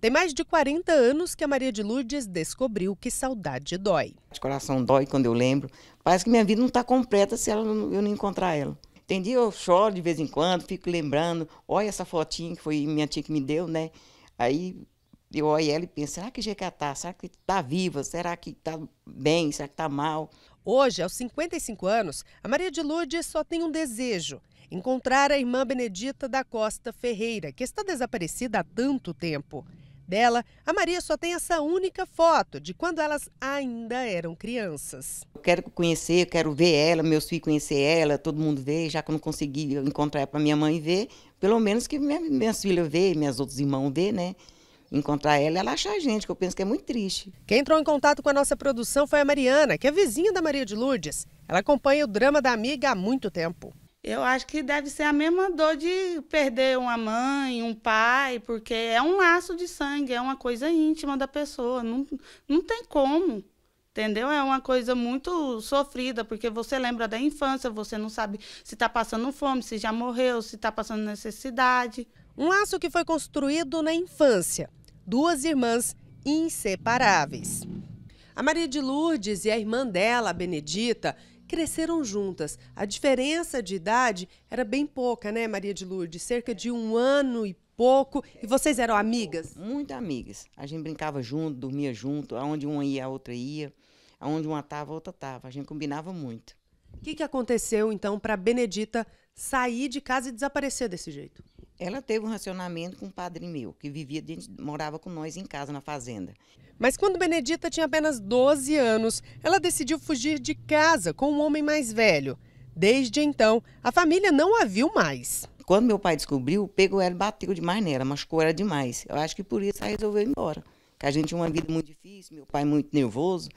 Tem mais de 40 anos que a Maria de Lourdes descobriu que saudade dói. O coração dói quando eu lembro. Parece que minha vida não está completa se ela eu não encontrar ela. Entendi, eu choro de vez em quando, fico lembrando. Olha essa fotinha que foi minha tia que me deu, né? Aí eu olho ela e penso, será que GK tá? Será que tá viva? Será que tá bem? Será que tá mal? Hoje, aos 55 anos, a Maria de Lourdes só tem um desejo: encontrar a irmã Benedita da Costa Ferreira, que está desaparecida há tanto tempo dela, a Maria só tem essa única foto de quando elas ainda eram crianças. Eu quero conhecer, eu quero ver ela, meus filhos conhecer ela, todo mundo ver, já que eu não consegui encontrar para minha mãe ver, pelo menos que minha, minhas filhas ver, minhas outros irmãos ver, né? encontrar ela, ela achar a gente, que eu penso que é muito triste. Quem entrou em contato com a nossa produção foi a Mariana, que é vizinha da Maria de Lourdes. Ela acompanha o drama da amiga há muito tempo. Eu acho que deve ser a mesma dor de perder uma mãe, um pai, porque é um laço de sangue, é uma coisa íntima da pessoa, não, não tem como. Entendeu? É uma coisa muito sofrida, porque você lembra da infância, você não sabe se está passando fome, se já morreu, se está passando necessidade. Um laço que foi construído na infância. Duas irmãs inseparáveis. A Maria de Lourdes e a irmã dela, a Benedita, cresceram juntas. A diferença de idade era bem pouca, né, Maria de Lourdes? Cerca de um ano e pouco. E vocês eram amigas? Muito amigas. A gente brincava junto, dormia junto. Aonde uma ia, a outra ia. Aonde uma tava, a outra tava. A gente combinava muito. O que, que aconteceu, então, para Benedita sair de casa e desaparecer desse jeito? Ela teve um racionamento com um padre meu, que vivia dentro, morava com nós em casa na fazenda. Mas quando Benedita tinha apenas 12 anos, ela decidiu fugir de casa com um homem mais velho. Desde então, a família não a viu mais. Quando meu pai descobriu, pegou ela e bateu demais nela, machucou ela demais. Eu acho que por isso ela resolveu ir embora. Que a gente tinha uma vida muito difícil, meu pai muito nervoso,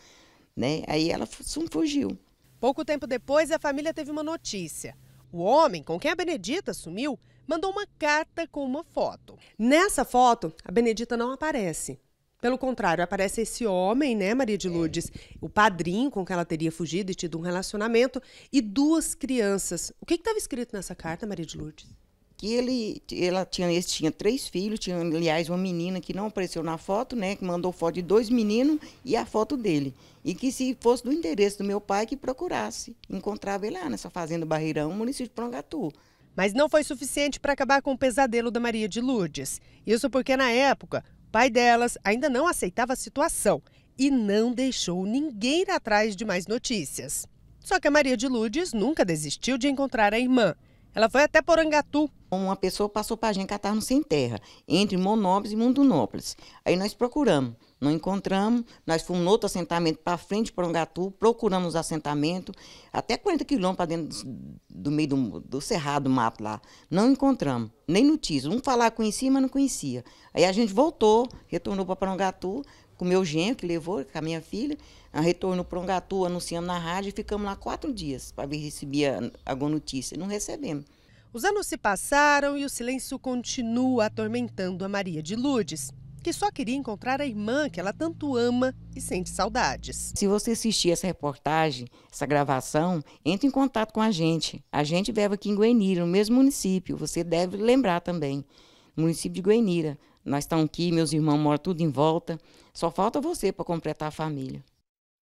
né? Aí ela fugiu. Pouco tempo depois, a família teve uma notícia. O homem com quem a Benedita sumiu mandou uma carta com uma foto. Nessa foto, a Benedita não aparece. Pelo contrário, aparece esse homem, né, Maria de é. Lourdes? O padrinho com quem ela teria fugido e tido um relacionamento, e duas crianças. O que estava escrito nessa carta, Maria de Lourdes? que ele, ela tinha, eles três filhos, tinha, aliás, uma menina que não apareceu na foto, né, que mandou foto de dois meninos e a foto dele. E que se fosse do interesse do meu pai, que procurasse. Encontrava ele lá nessa fazenda Barreirão, município de Prongatu. Mas não foi suficiente para acabar com o pesadelo da Maria de Lourdes. Isso porque, na época, o pai delas ainda não aceitava a situação e não deixou ninguém ir atrás de mais notícias. Só que a Maria de Lourdes nunca desistiu de encontrar a irmã ela foi até Porangatu. Uma pessoa passou para a gente em estava no Sem Terra, entre Monópolis e Mundunópolis. Aí nós procuramos, não encontramos, nós fomos no outro assentamento para frente de Porangatu, procuramos assentamento, até 40 quilômetros para dentro do meio do, do cerrado, do mato lá. Não encontramos, nem notícia. Um falar conhecia, mas não conhecia. Aí a gente voltou, retornou para Porangatu, com meu genro, que levou, com a minha filha. A retorno para Ongatu, anunciando na rádio e ficamos lá quatro dias para ver se recebia alguma notícia. Não recebemos. Os anos se passaram e o silêncio continua atormentando a Maria de Lourdes, que só queria encontrar a irmã que ela tanto ama e sente saudades. Se você assistir essa reportagem, essa gravação, entre em contato com a gente. A gente vive aqui em Guenira no mesmo município. Você deve lembrar também, município de Guenira nós estamos aqui, meus irmãos moram tudo em volta. Só falta você para completar a família.